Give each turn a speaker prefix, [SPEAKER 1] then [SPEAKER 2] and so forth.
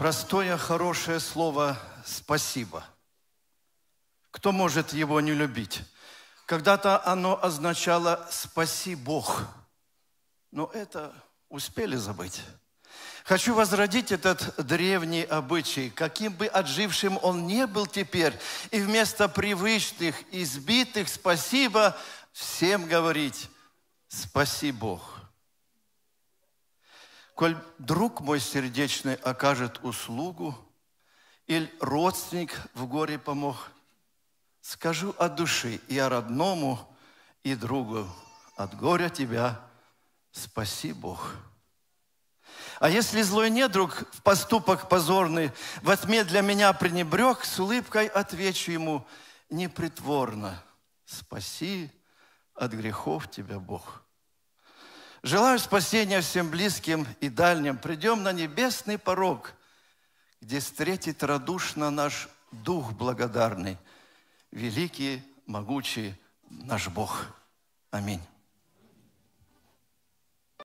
[SPEAKER 1] Простое, хорошее слово «спасибо». Кто может его не любить? Когда-то оно означало «спаси Бог». Но это успели забыть. Хочу возродить этот древний обычай, каким бы отжившим он не был теперь, и вместо привычных, избитых «спасибо» всем говорить «спаси Бог» коль друг мой сердечный окажет услугу, или родственник в горе помог, скажу от души и о родному, и другу, от горя тебя спаси Бог. А если злой недруг в поступок позорный во тьме для меня пренебрег, с улыбкой отвечу ему непритворно, спаси от грехов тебя Бог. Желаю спасения всем близким и дальним. Придем на небесный порог, где встретит радушно наш Дух благодарный, великий, могучий наш Бог. Аминь.